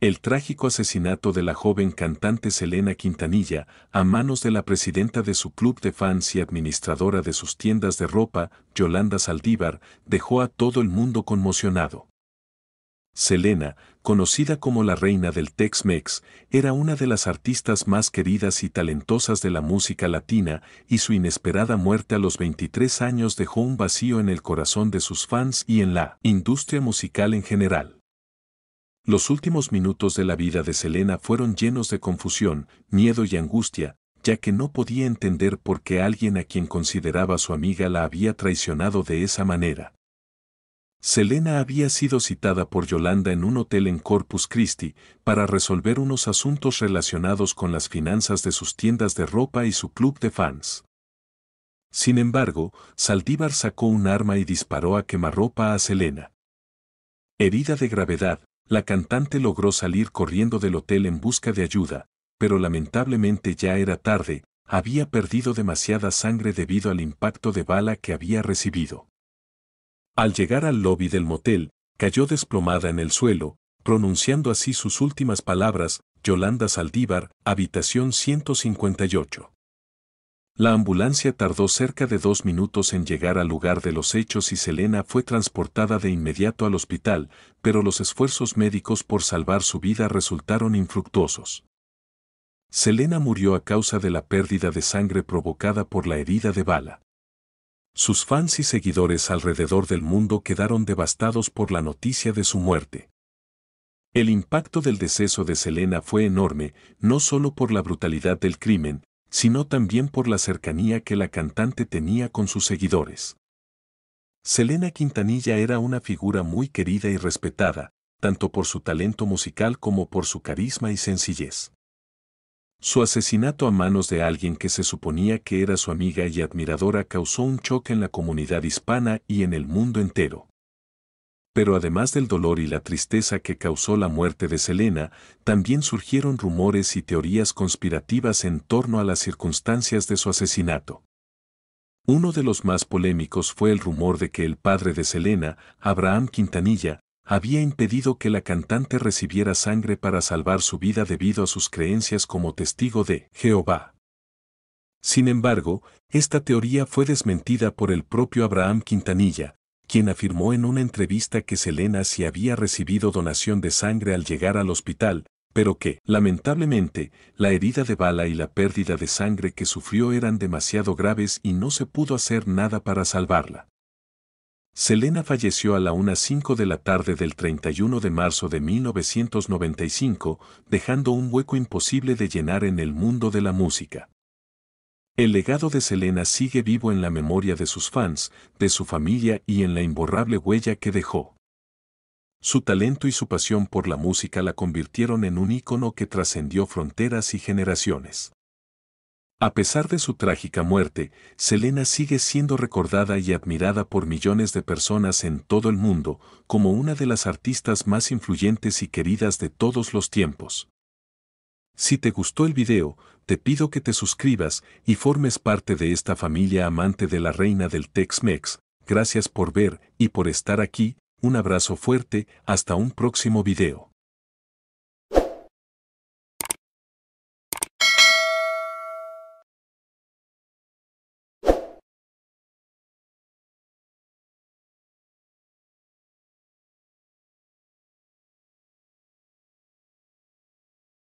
El trágico asesinato de la joven cantante Selena Quintanilla a manos de la presidenta de su club de fans y administradora de sus tiendas de ropa, Yolanda Saldívar, dejó a todo el mundo conmocionado. Selena, conocida como la reina del Tex-Mex, era una de las artistas más queridas y talentosas de la música latina y su inesperada muerte a los 23 años dejó un vacío en el corazón de sus fans y en la industria musical en general. Los últimos minutos de la vida de Selena fueron llenos de confusión, miedo y angustia, ya que no podía entender por qué alguien a quien consideraba su amiga la había traicionado de esa manera. Selena había sido citada por Yolanda en un hotel en Corpus Christi para resolver unos asuntos relacionados con las finanzas de sus tiendas de ropa y su club de fans. Sin embargo, Saldívar sacó un arma y disparó a quemarropa a Selena. Herida de gravedad, la cantante logró salir corriendo del hotel en busca de ayuda, pero lamentablemente ya era tarde, había perdido demasiada sangre debido al impacto de bala que había recibido. Al llegar al lobby del motel, cayó desplomada en el suelo, pronunciando así sus últimas palabras, Yolanda Saldívar, habitación 158. La ambulancia tardó cerca de dos minutos en llegar al lugar de los hechos y Selena fue transportada de inmediato al hospital, pero los esfuerzos médicos por salvar su vida resultaron infructuosos. Selena murió a causa de la pérdida de sangre provocada por la herida de bala. Sus fans y seguidores alrededor del mundo quedaron devastados por la noticia de su muerte. El impacto del deceso de Selena fue enorme, no solo por la brutalidad del crimen, sino también por la cercanía que la cantante tenía con sus seguidores. Selena Quintanilla era una figura muy querida y respetada, tanto por su talento musical como por su carisma y sencillez. Su asesinato a manos de alguien que se suponía que era su amiga y admiradora causó un choque en la comunidad hispana y en el mundo entero. Pero además del dolor y la tristeza que causó la muerte de Selena, también surgieron rumores y teorías conspirativas en torno a las circunstancias de su asesinato. Uno de los más polémicos fue el rumor de que el padre de Selena, Abraham Quintanilla, había impedido que la cantante recibiera sangre para salvar su vida debido a sus creencias como testigo de Jehová. Sin embargo, esta teoría fue desmentida por el propio Abraham Quintanilla, quien afirmó en una entrevista que Selena sí había recibido donación de sangre al llegar al hospital, pero que, lamentablemente, la herida de bala y la pérdida de sangre que sufrió eran demasiado graves y no se pudo hacer nada para salvarla. Selena falleció a la 1.05 de la tarde del 31 de marzo de 1995, dejando un hueco imposible de llenar en el mundo de la música. El legado de Selena sigue vivo en la memoria de sus fans, de su familia y en la imborrable huella que dejó. Su talento y su pasión por la música la convirtieron en un ícono que trascendió fronteras y generaciones. A pesar de su trágica muerte, Selena sigue siendo recordada y admirada por millones de personas en todo el mundo como una de las artistas más influyentes y queridas de todos los tiempos. Si te gustó el video, te pido que te suscribas y formes parte de esta familia amante de la reina del Tex-Mex. Gracias por ver y por estar aquí, un abrazo fuerte, hasta un próximo video.